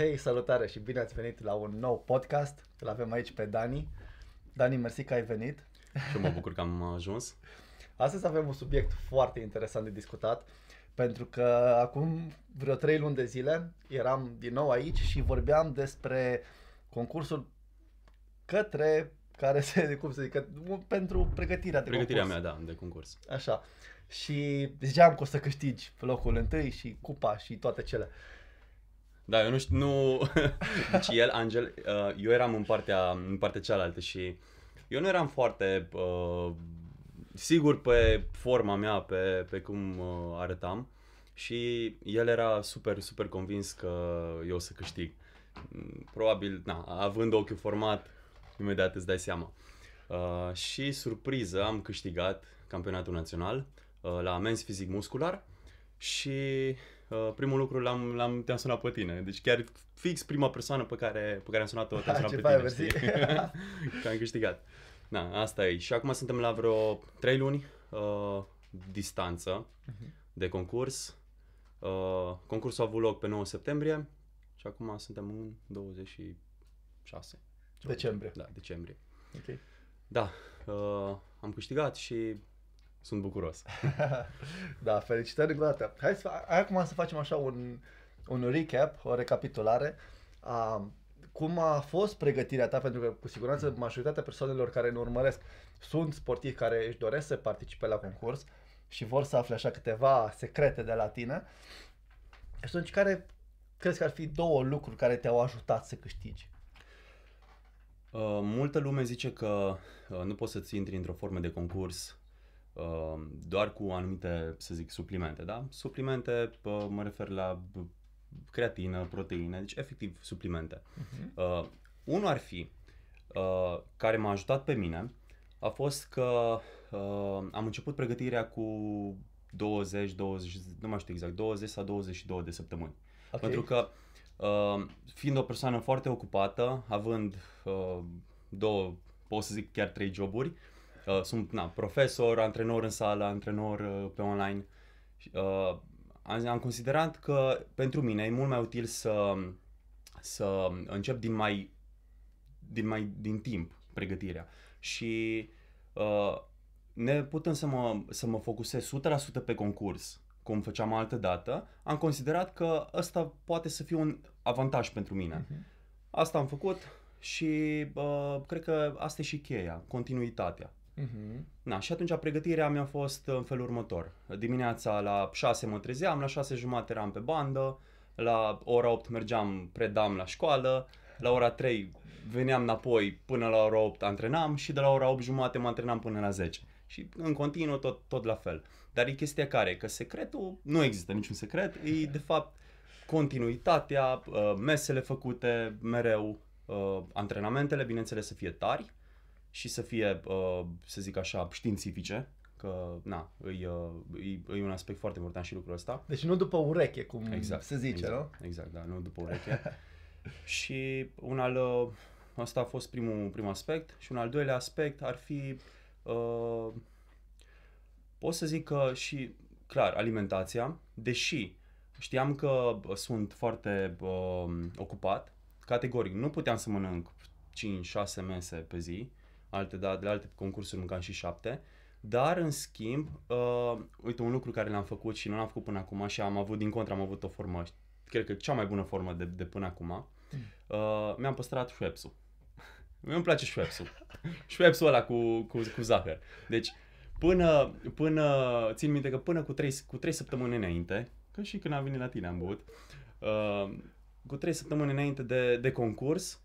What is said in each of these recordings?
Hei, salutare și bine ați venit la un nou podcast. Îl avem aici pe Dani. Dani, mersi că ai venit. Și mă bucur că am ajuns. Astăzi avem un subiect foarte interesant de discutat, pentru că acum vreo trei luni de zile eram din nou aici și vorbeam despre concursul către care se, cum să zic, pentru pregătirea de Pregătirea concurs. mea, da, de concurs. Așa. Și ziceam că o să câștigi locul întâi și cupa și toate cele. Uh, da, eu nu știu, nu... deci el, Angel, uh, eu eram în partea, în partea cealaltă și eu nu eram foarte uh, sigur pe forma mea, pe, pe cum uh, arătam și el era super, super convins că eu o să câștig. Probabil, na, având ochiul format, imediat îți dai seama. Uh, și surpriză, am câștigat campionatul național uh, la men's fizic muscular și Uh, primul lucru l-am, l-am, te-am sunat pe tine. Deci chiar fix prima persoană pe care, pe care am sunat-o te-am sunat ha, pe tine. Că am câștigat. Na, asta e. Și acum suntem la vreo 3 luni uh, distanță uh-huh. de concurs. Uh, concursul a avut loc pe 9 septembrie și acum suntem în 26. Decembrie. Da, decembrie. Ok. Da, uh, am câștigat și sunt bucuros. da, felicitări încă o dată. Hai să, hai acum să facem așa un, un recap, o recapitulare. A, cum a fost pregătirea ta? Pentru că cu siguranță majoritatea persoanelor care ne urmăresc sunt sportivi care își doresc să participe la concurs și vor să afle așa câteva secrete de la tine. Și atunci care crezi că ar fi două lucruri care te-au ajutat să câștigi? Uh, multă lume zice că uh, nu poți să-ți intri într-o formă de concurs Um, doar cu anumite, să zic, suplimente, da? Suplimente, mă refer la creatină, proteine, deci efectiv suplimente. Uh-huh. Uh, unul ar fi, uh, care m-a ajutat pe mine, a fost că uh, am început pregătirea cu 20, 20, nu mai știu exact, 20 sau 22 de săptămâni. Okay. Pentru că uh, fiind o persoană foarte ocupată, având uh, două, pot să zic chiar trei joburi, uh, sunt na, profesor, antrenor în sală, antrenor uh, pe online. Uh, am, am considerat că pentru mine e mult mai util să, să încep din mai, din mai din timp pregătirea. Și uh, ne putem să mă, să mă focusez 100% pe concurs, cum făceam altă dată, am considerat că ăsta poate să fie un avantaj pentru mine. Uh-huh. Asta am făcut și uh, cred că asta e și cheia, continuitatea. Uh-huh. Na, și atunci pregătirea mi-a fost în felul următor. Dimineața la 6 mă trezeam, la 6 jumate eram pe bandă, la ora 8 mergeam, predam la școală, la ora 3 veneam înapoi până la ora 8 antrenam și de la ora 8 jumate mă antrenam până la 10. Și în continuu tot, tot la fel. Dar e chestia care? Că secretul, nu există niciun secret, e de fapt continuitatea, uh, mesele făcute mereu, uh, antrenamentele, bineînțeles să fie tari, și să fie, uh, să zic așa, științifice, că na, e, e, uh, e un aspect foarte important și lucrul ăsta. Deci nu după ureche, cum exact, se zice, exact, nu? Exact, da, nu după ureche. și un al, uh, ăsta a fost primul, primul aspect și un al doilea aspect ar fi, uh, pot să zic că și, clar, alimentația, deși știam că sunt foarte uh, ocupat, categoric, nu puteam să mănânc 5-6 mese pe zi, alte, da, de la alte concursuri mâncam și șapte. Dar, în schimb, uh, uite, un lucru care l-am făcut și nu l-am făcut până acum și am avut, din contra am avut o formă, cred că cea mai bună formă de, de până acum, uh, mi-am păstrat șuepsul. mi îmi place șuepsul. șuepsul ăla cu, cu, cu zahăr. Deci, până, până, țin minte că până cu trei, cu trei săptămâni înainte, că și când am venit la tine am băut, uh, cu trei săptămâni înainte de, de concurs,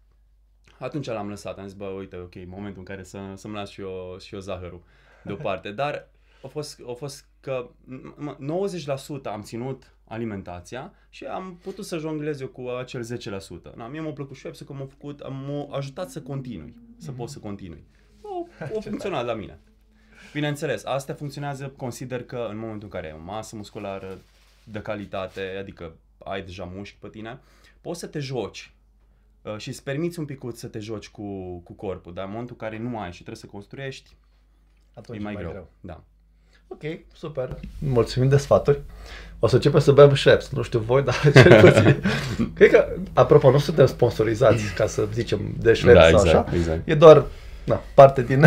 atunci l-am lăsat. Am zis, bă, uite, ok, momentul în care să, să-mi las și eu, și eu zahărul deoparte. Dar a fost, a fost că 90% am ținut alimentația și am putut să jonglez eu cu acel 10%. Na, mie mi-a plăcut eu că m-a, făcut, m-a ajutat să continui, să mm-hmm. pot să continui. O, o funcționat la mine. Bineînțeles, astea funcționează, consider că în momentul în care ai o masă musculară de calitate, adică ai deja mușchi pe tine, poți să te joci Uh, și îți permiți un picuț să te joci cu, cu corpul, dar în momentul care nu ai și trebuie să construiești, Atunci e mai, mai greu. greu. Da. Ok, super. Mulțumim de sfaturi. O să începem să bem Schweppes. Nu știu voi, dar cel puțin. Cred că, apropo, nu suntem sponsorizați, ca să zicem, de Schweppes da, exact, așa. Exact. E doar na, parte din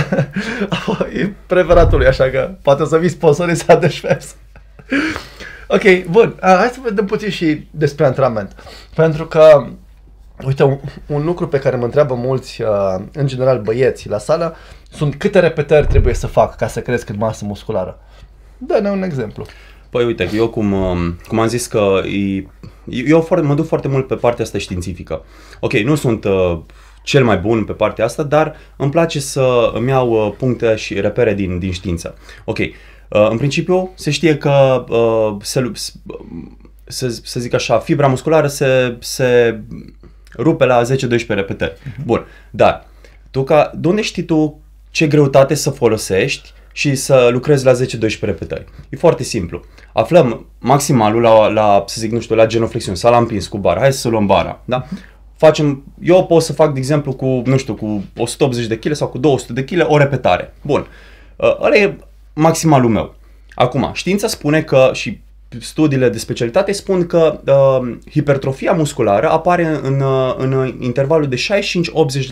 e preferatului, așa că poate o să vii sponsorizat de Schweppes. ok, bun. hai să vedem puțin și despre antrenament. Pentru că Uite, un, un lucru pe care mă întreabă mulți, uh, în general băieți la sală, sunt câte repetări trebuie să fac ca să cresc în masă musculară. Dă-ne un exemplu. Păi uite, eu cum, um, cum am zis că e, eu foarte, mă duc foarte mult pe partea asta științifică. Ok, nu sunt uh, cel mai bun pe partea asta, dar îmi place să îmi iau uh, puncte și repere din, din știință. Ok, uh, în principiu se știe că uh, se, să, să zic așa, fibra musculară se, se rupe la 10-12 repetări. Uh-huh. Bun, dar tu ca, de unde știi tu ce greutate să folosești și să lucrezi la 10-12 repetări? E foarte simplu. Aflăm maximalul la, la să zic, nu știu, la genoflexiune sau la împins cu bara. Hai să luăm bara, da? Facem, eu pot să fac, de exemplu, cu, nu știu, cu 180 de kg sau cu 200 de kg o repetare. Bun. Ă, ăla e maximalul meu. Acum, știința spune că, și studiile de specialitate spun că uh, hipertrofia musculară apare în, uh, în intervalul de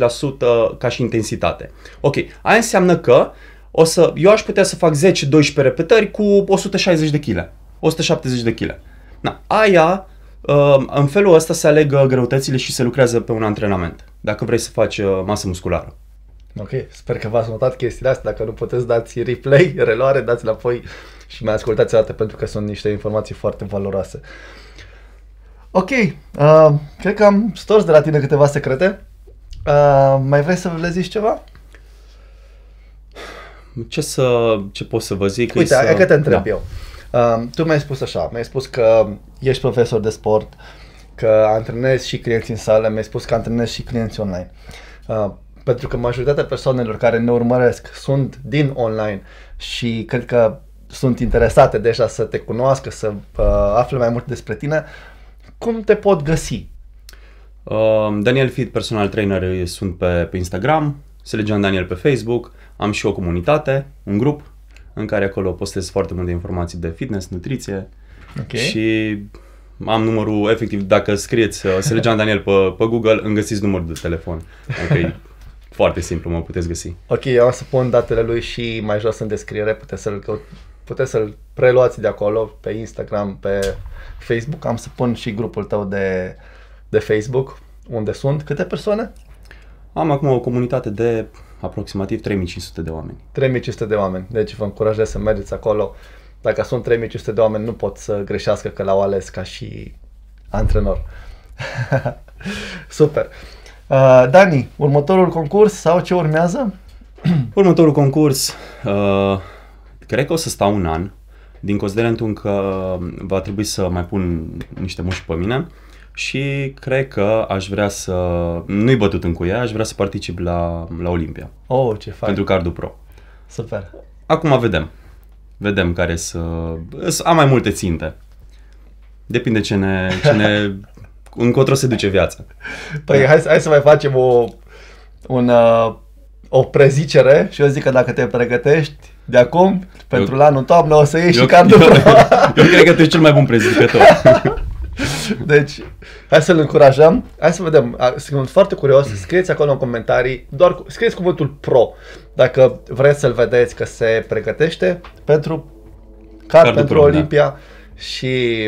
65-80% ca și intensitate. Ok, aia înseamnă că o să, eu aș putea să fac 10-12 repetări cu 160 de kg, 170 de kg. Na, aia, uh, în felul ăsta se aleg greutățile și se lucrează pe un antrenament, dacă vrei să faci uh, masă musculară. Ok, sper că v-ați notat chestiile astea, dacă nu puteți dați replay, reloare, dați înapoi și mai ascultați o dată pentru că sunt niște informații foarte valoroase. Ok, uh, cred că am stors de la tine câteva secrete. Uh, mai vrei să le zici ceva? Ce să, ce pot să vă zic? Uite, să... că te întreb da. eu. Uh, tu mi-ai spus așa, mi-ai spus că ești profesor de sport, că antrenezi și clienți în sală, mi-ai spus că antrenezi și clienți online. Uh, pentru că majoritatea persoanelor care ne urmăresc sunt din online și cred că sunt interesate deja să te cunoască, să uh, afle mai mult despre tine, cum te pot găsi? Uh, Daniel Fit, personal trainer, sunt pe, pe Instagram, Selegion Daniel pe Facebook, am și o comunitate, un grup, în care acolo postez foarte multe informații de fitness, nutriție okay. și am numărul, efectiv, dacă scrieți uh, Selegion Daniel pe, pe Google, îmi găsiți numărul de telefon. Okay. foarte simplu, mă puteți găsi. Ok, eu o să pun datele lui și mai jos în descriere, puteți să-l puteți să-l preluați de acolo, pe Instagram, pe Facebook. Am să pun și grupul tău de, de Facebook, unde sunt. Câte persoane? Am acum o comunitate de aproximativ 3500 de oameni. 3500 de oameni. Deci vă încurajez să mergeți acolo. Dacă sunt 3500 de oameni, nu pot să greșească că l-au ales ca și antrenor. Super. Uh, Dani, următorul concurs sau ce urmează? următorul concurs uh, Cred că o să stau un an, din considerentul că va trebui să mai pun niște mușchi pe mine și cred că aș vrea să, nu-i bătut în cuie, aș vrea să particip la, la Olimpia. Oh, ce fain. Pentru Cardu Pro. Super. Acum vedem. Vedem care să... Am mai multe ținte. Depinde ce ne, ce ne încotro se duce viața. Păi hai, hai să mai facem o, un uh, o prezicere și eu zic că dacă te pregătești de acum, pentru la anul toamnă o să ieși eu, și cardul eu, eu, eu cred că tu ești cel mai bun prezicător. Deci, hai să-l încurajăm, hai să vedem, sunt foarte curios, scrieți acolo în comentarii, doar scrieți cuvântul pro, dacă vreți să-l vedeți că se pregătește pentru card, Cardul pentru pro, da. Olimpia da. și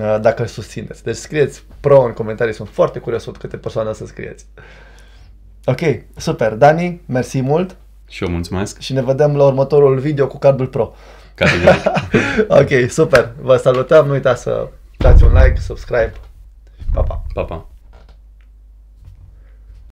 uh, dacă îl susțineți. Deci scrieți pro în comentarii, sunt foarte curios câte persoane să scrieți. Ok, super. Dani, mersi mult. Și eu mulțumesc. Și ne vedem la următorul video cu Cardul Pro. ok, super. Vă salutăm. Nu uitați să dați un like, subscribe. Pa, pa. Pa, pa.